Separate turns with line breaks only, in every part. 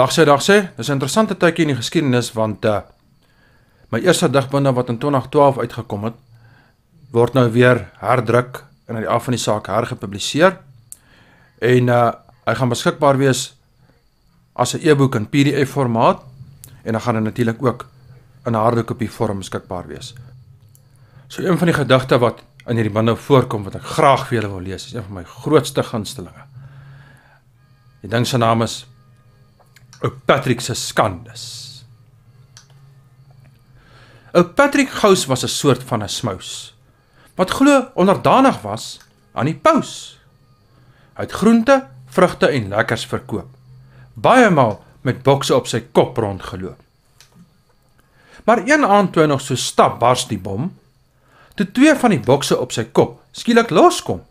Dag sê dag sê, dis 'n interessante tydjie in die geskiedenis want uh my eerste digbundel wat in 2012 uitgekom het, word nou weer herdruk en aan die af van die saak hergepubliseer. En uh hy gaan beskikbaar wees as 'n e-boek in PDF formaat en dan gaan hy natuurlik ook in 'n harde kopie vorm beskikbaar wees. So een van die gedigte wat in hierdie bundel voorkom wat ek graag vir julle wil lees, is een van my grootste gunstelinge. Die ding se naam is Ou Patrick se skandis. Ou Patrick Gous was 'n soort van 'n smous wat glo onderdanig was aan die paus. Hy het groente, vrugte en lekkers verkoop. Baie maal met bokse op sy kop rondgeloop. Maar een aand toe nog so stap bars die bom, toe twee van die bokse op sy kop skielik loskom.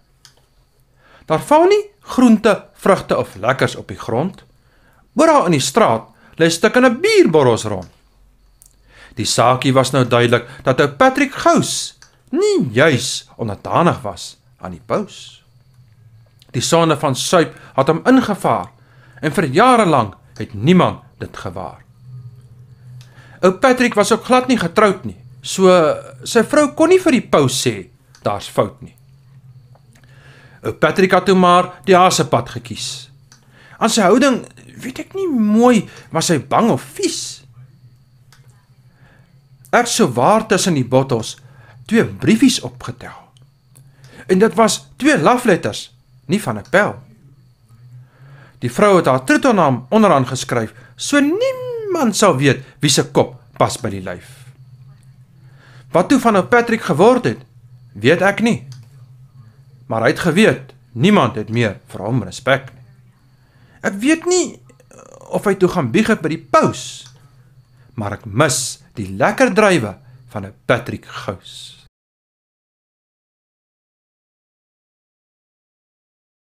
Daar val nie groente, vrugte of lekkers op die grond nie. Oor daar in die straat lê 'n stuk in 'n bierborrels rond. Die saakie was nou duidelik dat ou Patrick Gous nie juis onderdanig was aan die paus. Die sonde van suip het hom ingevaar en vir jare lank het niemand dit gewaar. Ou Patrick was ook glad nie getroud nie. So sy vrou kon nie vir die paus sê daar's fout nie. Ou Patrick het toe maar die haasepad gekies. Aan sy houding weet ek nie mooi was hy bang of vies. Ek sou waar tussen die bottels twee briefies opgetel. En dit was twee lafletters, nie van 'n pel. Die vrou het haar troetelnaam onderaan geskryf, so niemand sal weet wie se kop pas by die lyf. Wat toe van ou Patrick geword het, weet ek nie. Maar hy het geweet, niemand het meer vir hom respek nie. Ek weet nie of hy toe gaan bieg by die pouse. Maar ek mis die lekker drywe van 'n Patrick Gous.